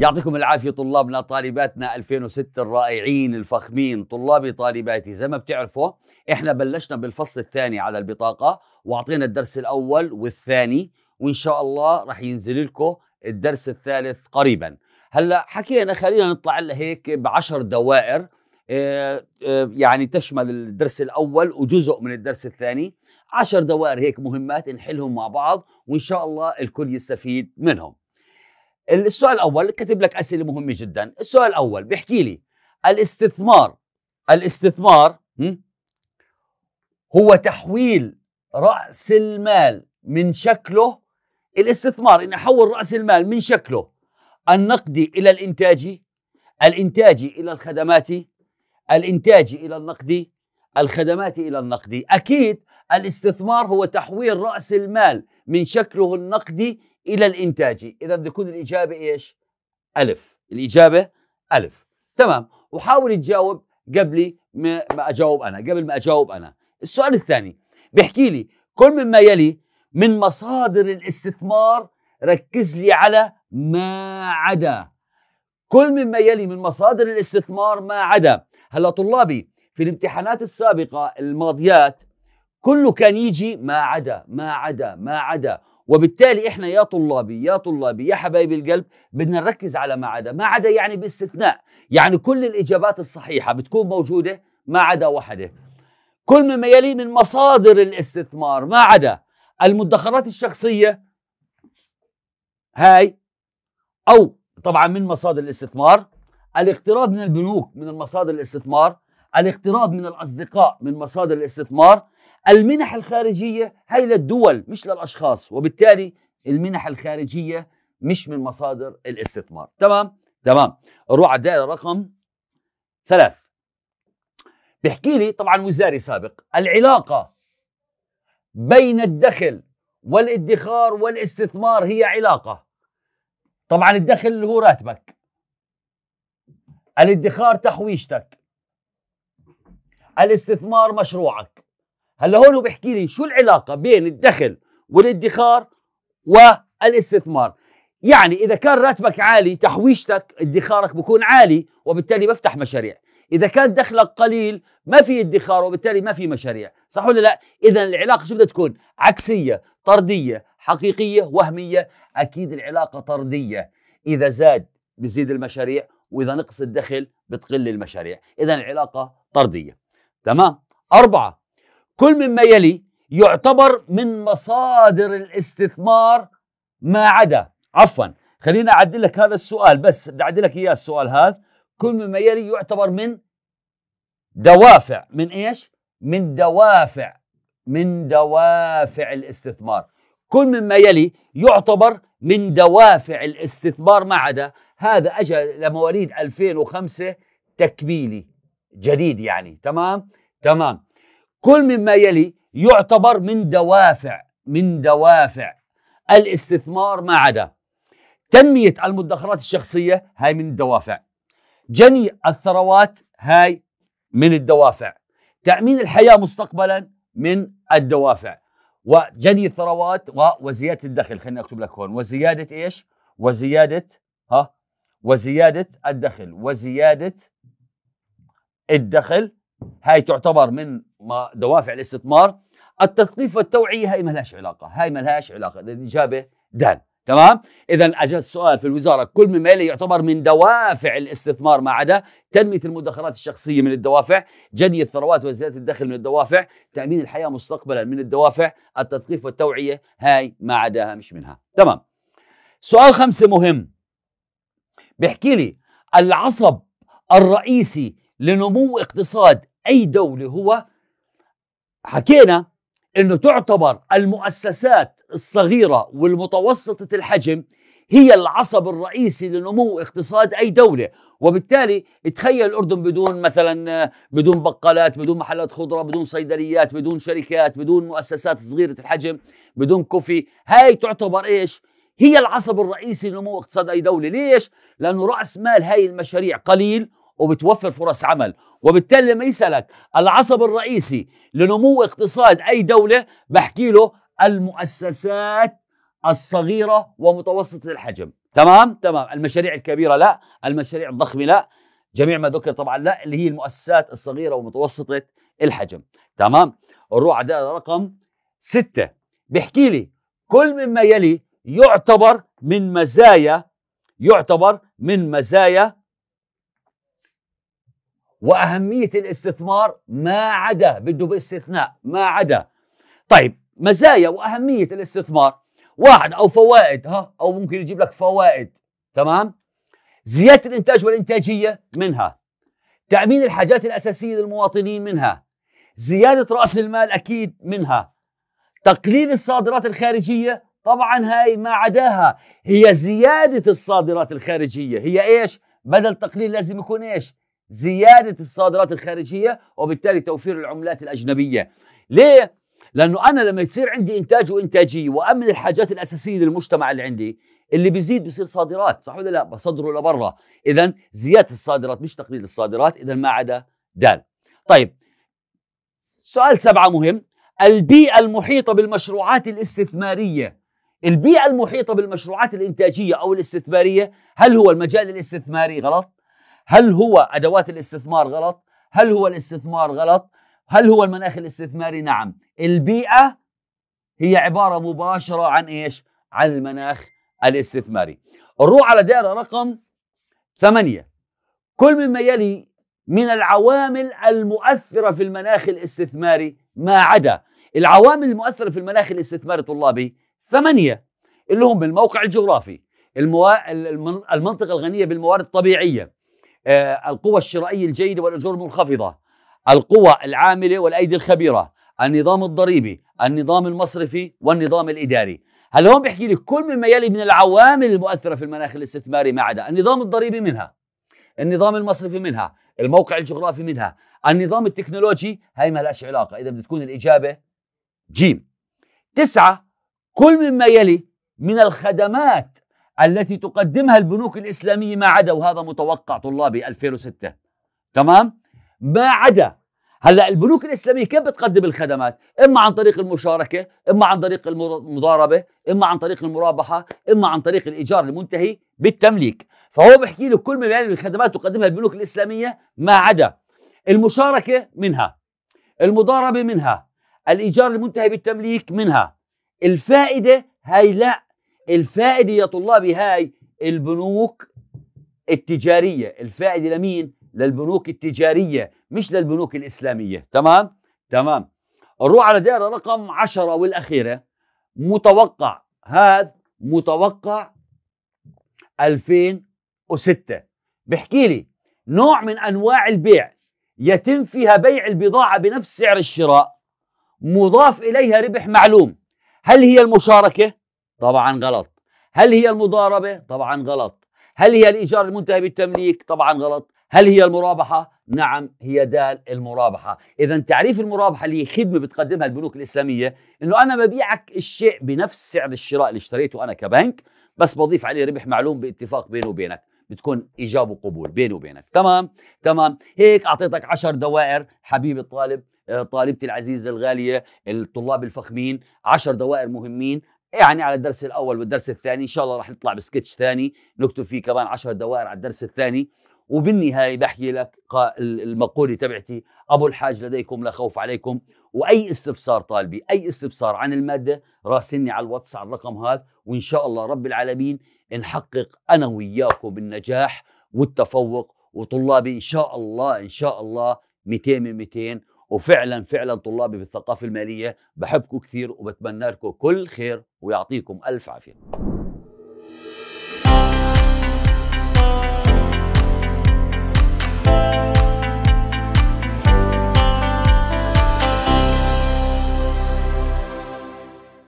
يعطيكم العافية طلابنا طالباتنا 2006 الرائعين الفخمين طلابي طالباتي زي ما بتعرفوا احنا بلشنا بالفصل الثاني على البطاقة واعطينا الدرس الأول والثاني وإن شاء الله رح ينزل لكم الدرس الثالث قريبا هلا حكينا خلينا نطلع هيك بعشر دوائر آه، آه، يعني تشمل الدرس الأول وجزء من الدرس الثاني عشر دوائر هيك مهمات نحلهم مع بعض وإن شاء الله الكل يستفيد منهم السؤال الاول كاتب لك اسئله مهمه جدا السؤال الاول بيحكي لي الاستثمار الاستثمار هو تحويل راس المال من شكله الاستثمار اني احول راس المال من شكله النقدي الى الانتاجي الانتاجي الى الخدماتي الانتاجي الى النقدي الخدماتي الى النقدي اكيد الاستثمار هو تحويل راس المال من شكله النقدي إلى الإنتاجي إذا بده يكون الإجابة إيش؟ ألف الإجابة ألف تمام وحاول تجاوب قبل ما أجاوب أنا قبل ما أجاوب أنا السؤال الثاني بيحكي لي كل مما يلي من مصادر الاستثمار ركز لي على ما عدا كل مما يلي من مصادر الاستثمار ما عدا هلا طلابي في الامتحانات السابقة الماضيات كله كان يجي ما عدا ما عدا ما عدا وبالتالي احنا يا طلابي يا طلابي يا حبايب القلب بدنا نركز على ما عدا ما عدا يعني باستثناء يعني كل الاجابات الصحيحه بتكون موجوده ما عدا واحده كل ما يلي من مصادر الاستثمار ما عدا المدخرات الشخصيه هاي او طبعا من مصادر الاستثمار الاقتراض من البنوك من مصادر الاستثمار الاقتراض من الاصدقاء من مصادر الاستثمار المنح الخارجية هي للدول مش للأشخاص وبالتالي المنح الخارجية مش من مصادر الاستثمار تمام تمام نروح على الدائرة رقم ثلاث بيحكي لي طبعا وزاري سابق العلاقة بين الدخل والادخار والاستثمار هي علاقة طبعا الدخل اللي هو راتبك الادخار تحويشتك الاستثمار مشروعك هلا هون هو بيحكي لي شو العلاقه بين الدخل والادخار والاستثمار يعني اذا كان راتبك عالي تحويشتك ادخارك بكون عالي وبالتالي بفتح مشاريع اذا كان دخلك قليل ما في ادخار وبالتالي ما في مشاريع صح ولا لا اذا العلاقه شو بدها تكون عكسيه طرديه حقيقيه وهميه اكيد العلاقه طرديه اذا زاد بزيد المشاريع واذا نقص الدخل بتقل المشاريع اذا العلاقه طرديه تمام اربعه كل مما يلي يعتبر من مصادر الاستثمار ما عدا عفوا خلينا اعدل لك هذا السؤال بس بدي اعدل لك اياه السؤال هذا كل مما يلي يعتبر من دوافع من ايش؟ من دوافع من دوافع الاستثمار كل مما يلي يعتبر من دوافع الاستثمار ما عدا هذا اجى لمواليد 2005 تكميلي جديد يعني تمام؟ تمام كل مما يلي يعتبر من دوافع من دوافع الاستثمار ما عدا تنمية المدخرات الشخصية هاي من الدوافع جني الثروات هاي من الدوافع تأمين الحياة مستقبلا من الدوافع وجني الثروات وزيادة الدخل خليني أكتب لك هون وزيادة إيش وزيادة ها وزيادة الدخل وزيادة الدخل هاي تعتبر من دوافع الاستثمار التثقيف والتوعية هاي لهاش علاقة هاي لهاش علاقة الإجابة دال تمام إذا أجل السؤال في الوزارة كل مما يلي يعتبر من دوافع الاستثمار ما عدا تنمية المدخرات الشخصية من الدوافع جني الثروات وزيادة الدخل من الدوافع تأمين الحياة مستقبلا من الدوافع التثقيف والتوعية هاي ما عداها مش منها تمام سؤال خمسة مهم بيحكي لي العصب الرئيسي لنمو اقتصاد أي دولة هو حكينا أنه تعتبر المؤسسات الصغيرة والمتوسطة الحجم هي العصب الرئيسي لنمو اقتصاد أي دولة وبالتالي تخيل الأردن بدون مثلا بدون بقالات بدون محلات خضرة بدون صيدليات بدون شركات بدون مؤسسات صغيرة الحجم بدون كوفي هاي تعتبر إيش هي العصب الرئيسي لنمو اقتصاد أي دولة ليش؟ لأنه رأس مال هاي المشاريع قليل وبتوفر فرص عمل وبالتالي لما يسألك العصب الرئيسي لنمو اقتصاد أي دولة بحكي له المؤسسات الصغيرة ومتوسطة الحجم تمام تمام المشاريع الكبيرة لا المشاريع الضخمة لا جميع ما ذكر طبعا لا اللي هي المؤسسات الصغيرة ومتوسطة الحجم تمام نروح على رقم ستة بحكي لي كل مما يلي يعتبر من مزايا يعتبر من مزايا واهميه الاستثمار ما عدا بده باستثناء ما عدا طيب مزايا واهميه الاستثمار واحد او فوائد ها او ممكن يجيب لك فوائد تمام زياده الانتاج والانتاجيه منها تامين الحاجات الاساسيه للمواطنين منها زياده راس المال اكيد منها تقليل الصادرات الخارجيه طبعا هاي ما عداها هي زياده الصادرات الخارجيه هي ايش بدل تقليل لازم يكون ايش زيادة الصادرات الخارجية وبالتالي توفير العملات الأجنبية ليه؟ لأنه أنا لما يصير عندي إنتاج وإنتاجية وأمن الحاجات الأساسية للمجتمع اللي عندي اللي بيزيد بصير صادرات صح ولا لا بصدره لبرا إذا زيادة الصادرات مش تقليل الصادرات إذا ما عدا دال طيب سؤال سبعة مهم البيئة المحيطة بالمشروعات الاستثمارية البيئة المحيطة بالمشروعات الإنتاجية أو الاستثمارية هل هو المجال الاستثماري غلط؟ هل هو ادوات الاستثمار غلط هل هو الاستثمار غلط هل هو المناخ الاستثماري نعم البيئه هي عباره مباشره عن ايش عن المناخ الاستثماري نروح على دائره رقم ثمانية كل مما يلي من العوامل المؤثرة في المناخ الاستثماري ما عدا العوامل المؤثرة في المناخ الاستثماري طلابي ثمانية اللي هم الموقع الجغرافي الموا... المنطقة الغنية بالموارد الطبيعية آه، القوى الشرائية الجيدة والأجور المنخفضة القوى العاملة والأيدي الخبيرة النظام الضريبي النظام المصرفي والنظام الإداري هل هون بحكي لك كل مما يلي من العوامل المؤثرة في المناخ الاستثماري ما عدا النظام الضريبي منها النظام المصرفي منها الموقع الجغرافي منها النظام التكنولوجي هاي ما لهاش علاقة إذا بدها تكون الإجابة جيم تسعة كل مما يلي من الخدمات التي تقدمها البنوك الإسلامية ما عدا وهذا متوقع طلابي 2006 تمام ما عدا هلا البنوك الاسلاميه كيف بتقدم الخدمات؟ اما عن طريق المشاركه، اما عن طريق المضاربه، اما عن طريق المرابحه، اما عن طريق الايجار المنتهي بالتمليك، فهو بحكي له كل ما بيعمل الخدمات تقدمها البنوك الاسلاميه ما عدا المشاركه منها، المضاربه منها، الايجار المنتهي بالتمليك منها، الفائده هي لا الفائدة يا طلابي هاي البنوك التجارية الفائدة لمين؟ للبنوك التجارية مش للبنوك الإسلامية تمام؟ تمام نروح على دائرة رقم عشرة والأخيرة متوقع هذا متوقع 2006 بحكي لي نوع من أنواع البيع يتم فيها بيع البضاعة بنفس سعر الشراء مضاف إليها ربح معلوم هل هي المشاركة؟ طبعا غلط هل هي المضاربة؟ طبعا غلط هل هي الإيجار المنتهي بالتمليك؟ طبعا غلط هل هي المرابحة؟ نعم هي دال المرابحة إذا تعريف المرابحة اللي خدمة بتقدمها البنوك الإسلامية أنه أنا ببيعك الشيء بنفس سعر الشراء اللي اشتريته أنا كبنك بس بضيف عليه ربح معلوم باتفاق بيني وبينك بتكون إيجاب وقبول بيني وبينك تمام تمام هيك أعطيتك عشر دوائر حبيبي الطالب آه، طالبتي العزيزة الغالية الطلاب الفخمين عشر دوائر مهمين يعني على الدرس الاول والدرس الثاني ان شاء الله راح نطلع بسكتش ثاني نكتب فيه كمان 10 دوائر على الدرس الثاني وبالنهايه بحكي لك المقوله تبعتي ابو الحاج لديكم لا خوف عليكم واي استفسار طالبي اي استفسار عن الماده راسلني على الواتس على الرقم هذا وان شاء الله رب العالمين نحقق انا وياكم النجاح والتفوق وطلابي ان شاء الله ان شاء الله 200 من 200 وفعلا فعلا طلابي بالثقافه الماليه بحبكم كثير وبتمنى لكم كل خير ويعطيكم الف عافيه